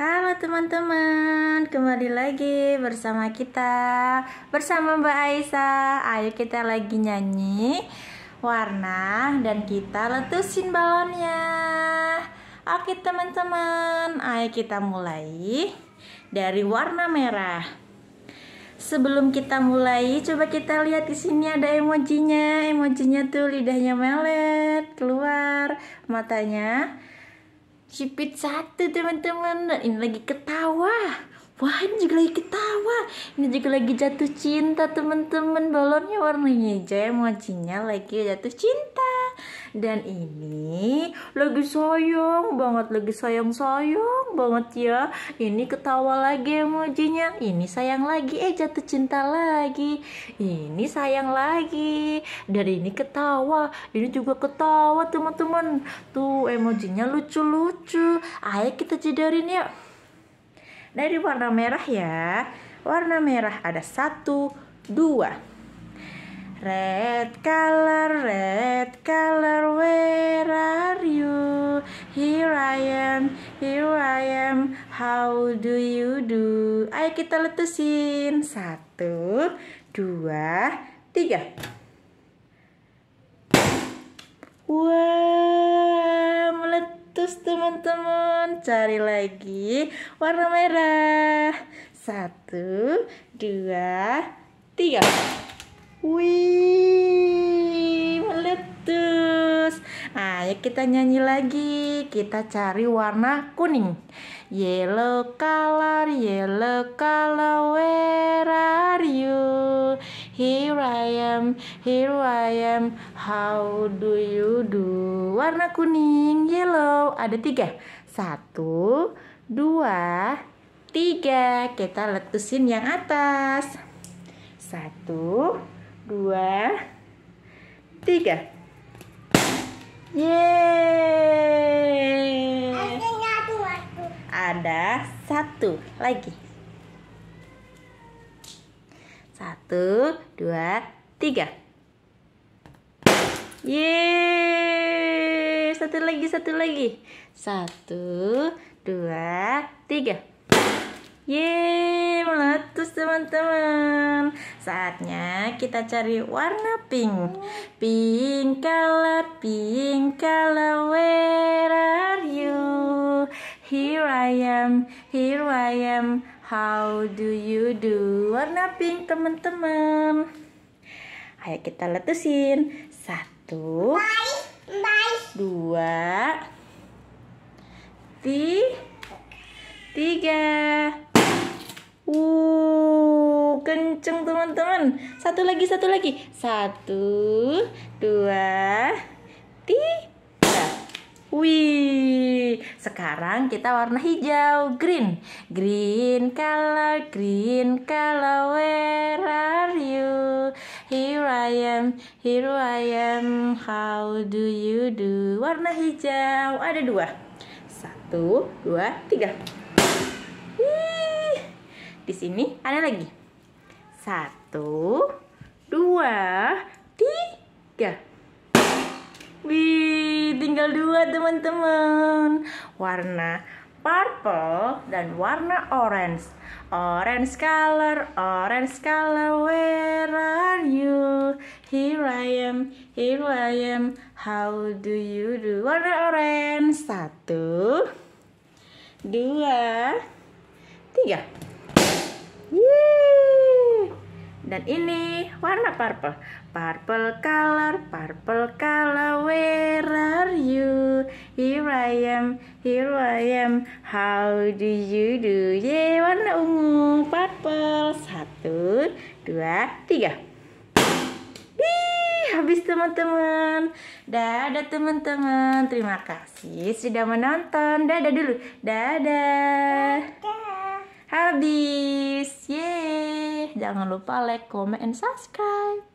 Halo teman-teman, kembali lagi bersama kita Bersama Mbak Aisyah Ayo kita lagi nyanyi warna dan kita letusin balonnya Oke teman-teman, ayo kita mulai dari warna merah Sebelum kita mulai, coba kita lihat di sini ada emojinya. Emojinya tuh lidahnya melet, keluar, matanya Cipit satu teman-teman Ini lagi ketawa Wah ini juga lagi ketawa Ini juga lagi jatuh cinta teman-teman Balonnya warnanya hijau Emosinya lagi jatuh cinta dan ini lagi sayang banget, lagi sayang-sayang banget ya. Ini ketawa lagi emojinya. Ini sayang lagi, eh jatuh cinta lagi. Ini sayang lagi. Dan ini ketawa, ini juga ketawa teman-teman. Tuh emojinya lucu-lucu. Ayo kita jedarin ya. Dari warna merah ya. Warna merah ada satu, dua. Red color, red that color, where are you? Here I am, here I am, how do you do? Ayo kita letusin. Satu, dua, tiga. Wah, wow, meletus teman-teman. Cari lagi warna merah. Satu, dua, tiga. Wih. Ayo kita nyanyi lagi. Kita cari warna kuning. Yellow color, yellow color, where are you? Here I am, here I am, how do you do? Warna kuning, yellow, ada tiga. Satu, dua, tiga. Kita letusin yang atas. Satu, dua, tiga. satu lagi satu dua tiga ye satu lagi, satu lagi. Satu, dua, tiga. ye meletus teman-teman. Saatnya kita cari warna pink. Pink color, pink color, where are you? Here I am, here I am, how do you do? Warna pink teman-teman. Ayo kita letusin. Satu, bye, bye. dua, ti, tiga. Uh, kenceng teman-teman. Satu lagi, satu lagi. Satu, dua, tiga. Wih. Sekarang kita warna hijau, green. Green color, green color, where are you? Here I am, here I am, how do you do? Warna hijau, ada dua. Satu, dua, tiga. Di sini ada lagi. Satu, dua, tiga tinggal dua teman-teman warna purple dan warna orange orange color orange color where are you here I am here I am how do you do warna orange satu dua tiga dan ini warna purple. Purple color, purple color, where are you? Here I am, here I am, how do you do? Yeah, warna ungu, purple. Satu, dua, tiga. Wih, habis teman-teman. Dadah teman-teman. Terima kasih sudah menonton. Dadah dulu. Dadah. Dadah. Habis. Yeay. Jangan lupa like, comment, and subscribe.